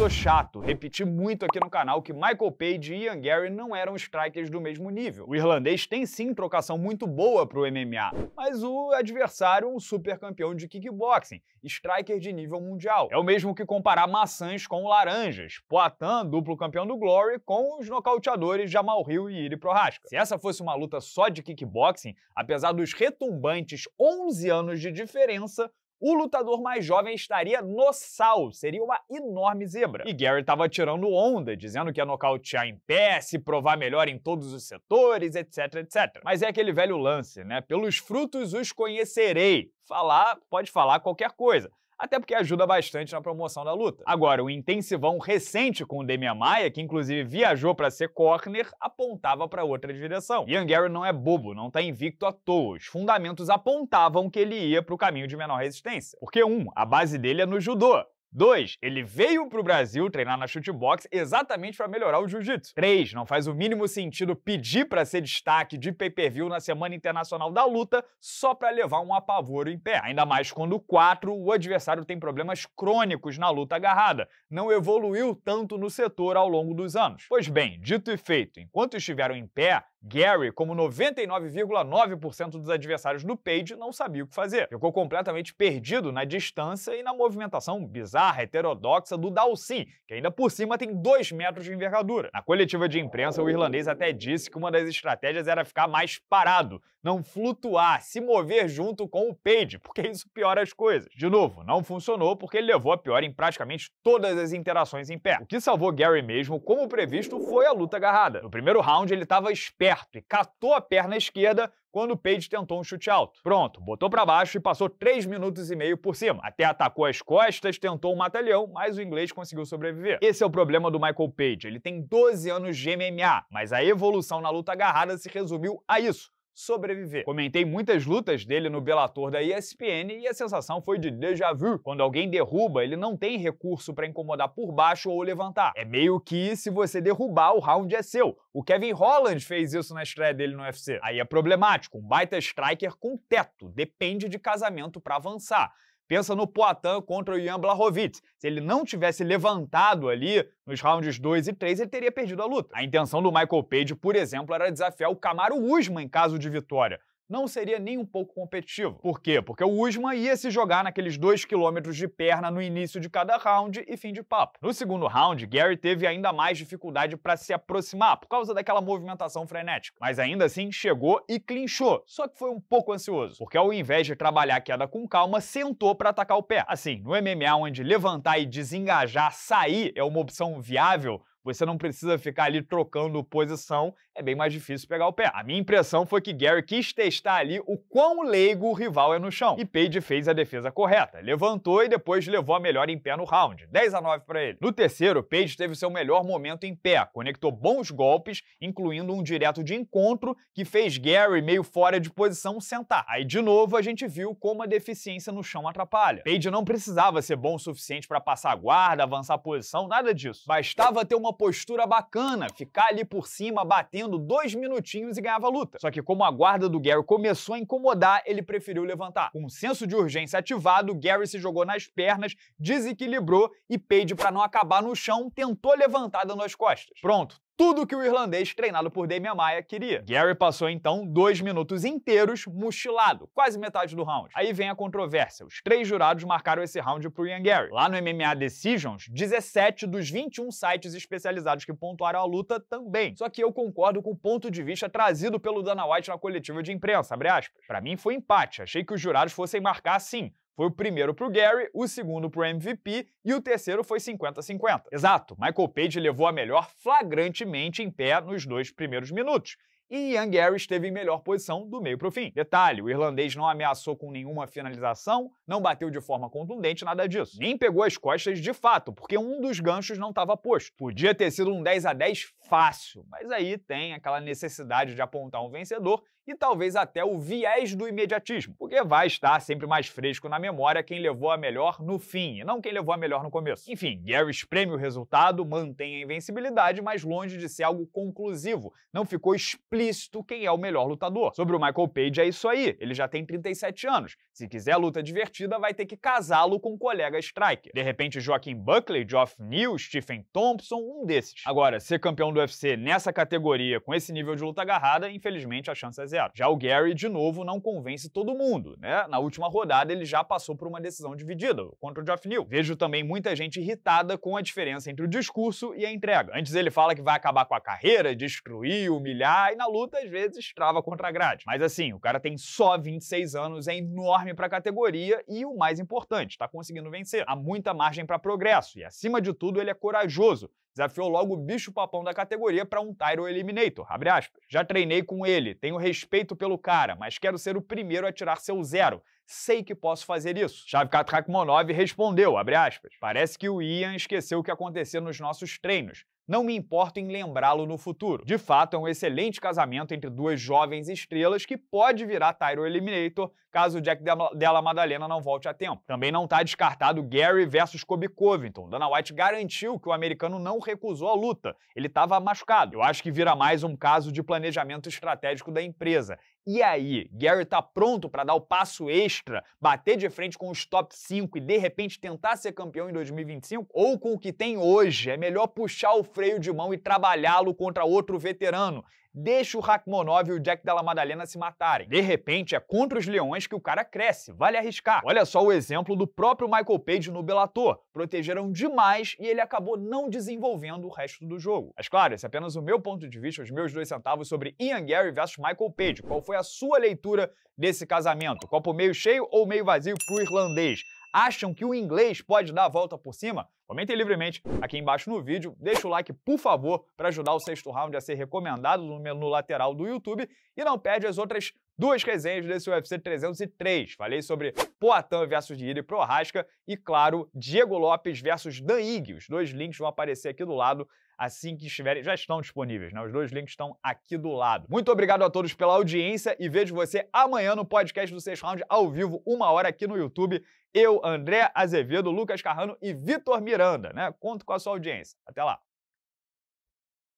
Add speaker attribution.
Speaker 1: sou chato, repeti muito aqui no canal que Michael Page e Ian Gary não eram strikers do mesmo nível. O irlandês tem sim trocação muito boa pro MMA, mas o adversário é um super campeão de kickboxing, striker de nível mundial. É o mesmo que comparar maçãs com laranjas, Poitin, duplo campeão do Glory, com os nocauteadores Jamal Hill e Iri Prohaska. Se essa fosse uma luta só de kickboxing, apesar dos retumbantes 11 anos de diferença, o lutador mais jovem estaria no sal, seria uma enorme zebra. E Gary estava tirando onda, dizendo que ia nocautear em pé, se provar melhor em todos os setores, etc, etc. Mas é aquele velho lance, né? Pelos frutos os conhecerei. Falar, pode falar qualquer coisa até porque ajuda bastante na promoção da luta. Agora, o intensivão recente com o Demian Maia, que inclusive viajou para ser corner, apontava para outra direção. Ian Gary não é bobo, não tá invicto à toa. Os fundamentos apontavam que ele ia para o caminho de menor resistência. Porque um, a base dele é no judô. Dois, ele veio para o Brasil treinar na chutebox exatamente para melhorar o jiu-jitsu. Três, não faz o mínimo sentido pedir para ser destaque de pay-per-view na Semana Internacional da Luta só para levar um apavoro em pé. Ainda mais quando quatro, o adversário tem problemas crônicos na luta agarrada, não evoluiu tanto no setor ao longo dos anos. Pois bem, dito e feito, enquanto estiveram em pé, Gary, como 99,9% dos adversários do Page, não sabia o que fazer. Ficou completamente perdido na distância e na movimentação bizarra, heterodoxa do Dalsim, que ainda por cima tem 2 metros de envergadura. Na coletiva de imprensa, o irlandês até disse que uma das estratégias era ficar mais parado, não flutuar, se mover junto com o Page, porque isso piora as coisas. De novo, não funcionou porque ele levou a pior em praticamente todas as interações em pé. O que salvou Gary mesmo, como previsto, foi a luta agarrada. No primeiro round, ele estava esperto aberto e catou a perna esquerda quando o Page tentou um chute alto. Pronto, botou para baixo e passou 3 minutos e meio por cima. Até atacou as costas, tentou um matalhão, mas o inglês conseguiu sobreviver. Esse é o problema do Michael Page. Ele tem 12 anos de MMA, mas a evolução na luta agarrada se resumiu a isso sobreviver. Comentei muitas lutas dele no Bellator da ESPN e a sensação foi de déjà vu. Quando alguém derruba, ele não tem recurso para incomodar por baixo ou levantar. É meio que se você derrubar, o round é seu. O Kevin Holland fez isso na estreia dele no UFC. Aí é problemático, um baita striker com teto, depende de casamento para avançar. Pensa no Poitin contra o Ian Blachowicz. Se ele não tivesse levantado ali nos rounds 2 e 3, ele teria perdido a luta. A intenção do Michael Page, por exemplo, era desafiar o Camaro Usman em caso de vitória não seria nem um pouco competitivo. Por quê? Porque o Usman ia se jogar naqueles dois quilômetros de perna no início de cada round e fim de papo. No segundo round, Gary teve ainda mais dificuldade para se aproximar por causa daquela movimentação frenética, mas ainda assim chegou e clinchou, só que foi um pouco ansioso, porque ao invés de trabalhar a queda com calma, sentou para atacar o pé. Assim, no MMA onde levantar e desengajar, sair é uma opção viável, você não precisa ficar ali trocando posição, é bem mais difícil pegar o pé. A minha impressão foi que Gary quis testar ali o quão leigo o rival é no chão. E Page fez a defesa correta, levantou e depois levou a melhor em pé no round, 10 a 9 para ele. No terceiro, Page teve seu melhor momento em pé, conectou bons golpes, incluindo um direto de encontro que fez Gary meio fora de posição sentar. Aí de novo a gente viu como a deficiência no chão atrapalha. Page não precisava ser bom o suficiente para passar guarda, avançar posição, nada disso. Bastava ter uma uma postura bacana, ficar ali por cima batendo dois minutinhos e ganhava a luta. Só que como a guarda do Gary começou a incomodar, ele preferiu levantar. Com um senso de urgência ativado, Gary se jogou nas pernas, desequilibrou e Paige para não acabar no chão, tentou levantar dando as costas. Pronto, tudo que o irlandês treinado por Damian Maia queria. Gary passou então dois minutos inteiros mochilado, quase metade do round. Aí vem a controvérsia. Os três jurados marcaram esse round pro Ian Gary. Lá no MMA Decisions, 17 dos 21 sites especializados que pontuaram a luta também. Só que eu concordo com o ponto de vista trazido pelo Dana White na coletiva de imprensa, abre aspas. Pra mim foi empate, achei que os jurados fossem marcar sim, foi o primeiro para o Gary, o segundo para o MVP e o terceiro foi 50-50. Exato, Michael Page levou a melhor flagrantemente em pé nos dois primeiros minutos e Ian Gary esteve em melhor posição do meio para o fim. Detalhe, o irlandês não ameaçou com nenhuma finalização, não bateu de forma contundente, nada disso. Nem pegou as costas de fato, porque um dos ganchos não estava posto. Podia ter sido um 10 a 10 fácil, mas aí tem aquela necessidade de apontar um vencedor e talvez até o viés do imediatismo, porque vai estar sempre mais fresco na memória quem levou a melhor no fim, e não quem levou a melhor no começo. Enfim, Gary espreme o resultado, mantém a invencibilidade, mas longe de ser algo conclusivo. Não ficou explícito explícito quem é o melhor lutador. Sobre o Michael Page é isso aí, ele já tem 37 anos. Se quiser luta divertida, vai ter que casá-lo com um colega striker. De repente, Joaquim Buckley, Geoff New, Stephen Thompson, um desses. Agora, ser campeão do UFC nessa categoria, com esse nível de luta agarrada, infelizmente a chance é zero. Já o Gary, de novo, não convence todo mundo, né? Na última rodada, ele já passou por uma decisão dividida contra o Geoff New. Vejo também muita gente irritada com a diferença entre o discurso e a entrega. Antes ele fala que vai acabar com a carreira, destruir, humilhar, e na luta, às vezes trava contra a grade. Mas assim, o cara tem só 26 anos, é enorme para a categoria e o mais importante, está conseguindo vencer. Há muita margem para progresso e, acima de tudo, ele é corajoso. Desafiou logo o bicho-papão da categoria para um Tyro Eliminator. Já treinei com ele, tenho respeito pelo cara, mas quero ser o primeiro a tirar seu zero sei que posso fazer isso. Shavkat Rakhmonov respondeu, aspas, parece que o Ian esqueceu o que aconteceu nos nossos treinos. Não me importo em lembrá-lo no futuro. De fato, é um excelente casamento entre duas jovens estrelas que pode virar Tyro Eliminator caso o Jack Della Madalena não volte a tempo. Também não está descartado Gary versus Kobe Covington. Dana White garantiu que o americano não recusou a luta. Ele estava machucado. Eu acho que vira mais um caso de planejamento estratégico da empresa. E aí, Gary tá pronto para dar o passo extra, bater de frente com os top 5 e de repente tentar ser campeão em 2025? Ou com o que tem hoje, é melhor puxar o freio de mão e trabalhá-lo contra outro veterano? deixa o Rachmanov e o Jack Della Madalena se matarem. De repente, é contra os leões que o cara cresce, vale arriscar. Olha só o exemplo do próprio Michael Page no Bellator. Protegeram demais e ele acabou não desenvolvendo o resto do jogo. Mas claro, esse é apenas o meu ponto de vista, os meus dois centavos sobre Ian Gary versus Michael Page. Qual foi a sua leitura desse casamento? Copo meio cheio ou meio vazio pro irlandês? Acham que o inglês pode dar a volta por cima? Comentem livremente aqui embaixo no vídeo, deixa o like, por favor, para ajudar o sexto round a ser recomendado no menu lateral do YouTube e não perde as outras duas resenhas desse UFC 303. Falei sobre Poatan versus Diri Prohaska e, claro, Diego Lopes versus Dan Ige. Os dois links vão aparecer aqui do lado assim que estiverem. Já estão disponíveis, né? Os dois links estão aqui do lado. Muito obrigado a todos pela audiência e vejo você amanhã no podcast do Seis Round, ao vivo, uma hora aqui no YouTube. Eu, André Azevedo, Lucas Carrano e Vitor Miranda, né? Conto com a sua audiência. Até lá.